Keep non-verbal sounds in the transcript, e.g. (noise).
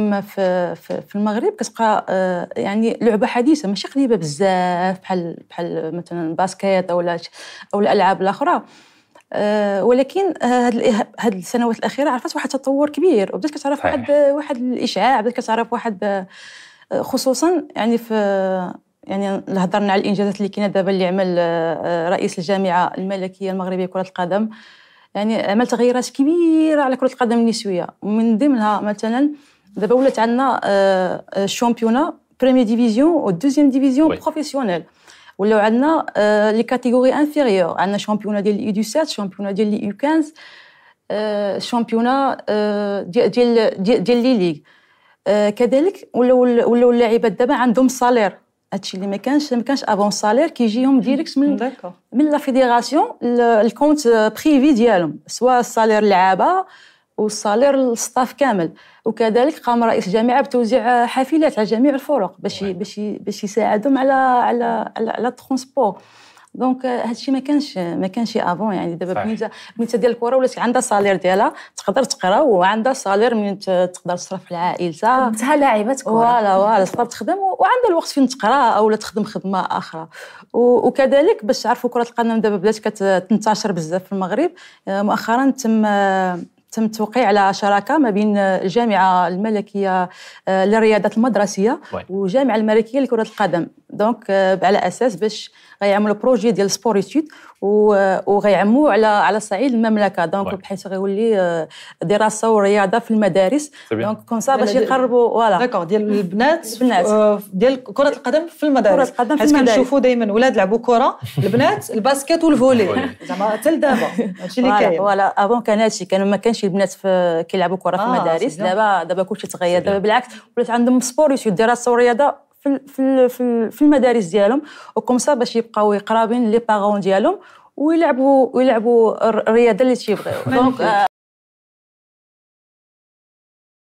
اما في في المغرب كتبقى آه، يعني لعبه حديثه ماشي قديمه بزاف بحال بحال مثلا الباسكيت او او الالعاب الاخرى آه، ولكن آه، هاد السنوات الاخيره عرفت واحد التطور كبير وبدات كتعرف واحد واحد الاشعاع بدات كتعرف واحد خصوصا يعني في يعني هضرنا على الانجازات اللي كاينه دابا اللي عمل رئيس الجامعه الملكيه المغربيه كره القدم يعني عمل تغييرات كبيره على كره القدم النسويه ومن ضمنها مثلا دابا ولات عندنا الشامبيونا بريمي ديفيزيون دوزيام ديفيزيون بروفيسيونيل ولاو عندنا لي كاتيجوري انفيريور عندنا شامبيونا ديال الاي سات شامبيونا ديال الاي آه، 15 شامبيونا آه، ديال ديال ديال لي ليغ آه، كذلك ولاو ولاو اللاعبات دابا عندهم سالير هادشي اللي ما كانش ما كانش افون سالير كيجيهم ديريكت من من لا فيديراسيون الكونت بريفي ديالهم سواء السالير اللعابه والصالير للستاف كامل وكذلك قام رئيس الجامعه بتوزيع حافلات على جميع الفرق باش باش باش يساعدهم على على على, على الترونسبور دونك هادشي ما كانش ما كانش افون يعني دابا بنيته بنيته ديال الكره ولات عندها صالير ديالها تقدر تقرا وعندها صالير من تقدر تصرف العائله عندها لاعبه كره فوالا فوالا تقدر تخدم وعندها الوقت فين تقرا او تخدم خدمه اخرى وكذلك باش تعرفوا كره القدم دابا بدات كتنتشر بزاف في المغرب آه، مؤخرا تم آه، تم توقيع على شراكه ما بين الجامعه الملكيه للرياضات آه، المدرسيه والجامعه الملكيه لكره القدم دونك euh, على اساس باش غيعملوا بروجي ديال سبور ايتود وغيعموه على على صعيد المملكه دونك بحيث غيولي آه، دراسه ورياضه في المدارس دونك كون سا باش يقربوا فوالا داكوغ ديال البنات آه، ديال كره القدم في المدارس كره القدم في المدارس كنشوفوا دائما ولاد لعبوا كره البنات الباسكت والفولي زعما حتى لدابا (laughs) هادشي اللي كاين فوالا افون كان هادشي كان ما كانش البنات كيلعبوا كره في آه، المدارس دابا دابا كلشي تغير دابا بالعكس ولات عندهم سبور دراسه ورياضه في في المدارس ديالهم وكمسا باش يبقاو قرابين لي باغون ديالهم ويلعبوا ويلعبوا الرياضه اللي تيبغيو دونك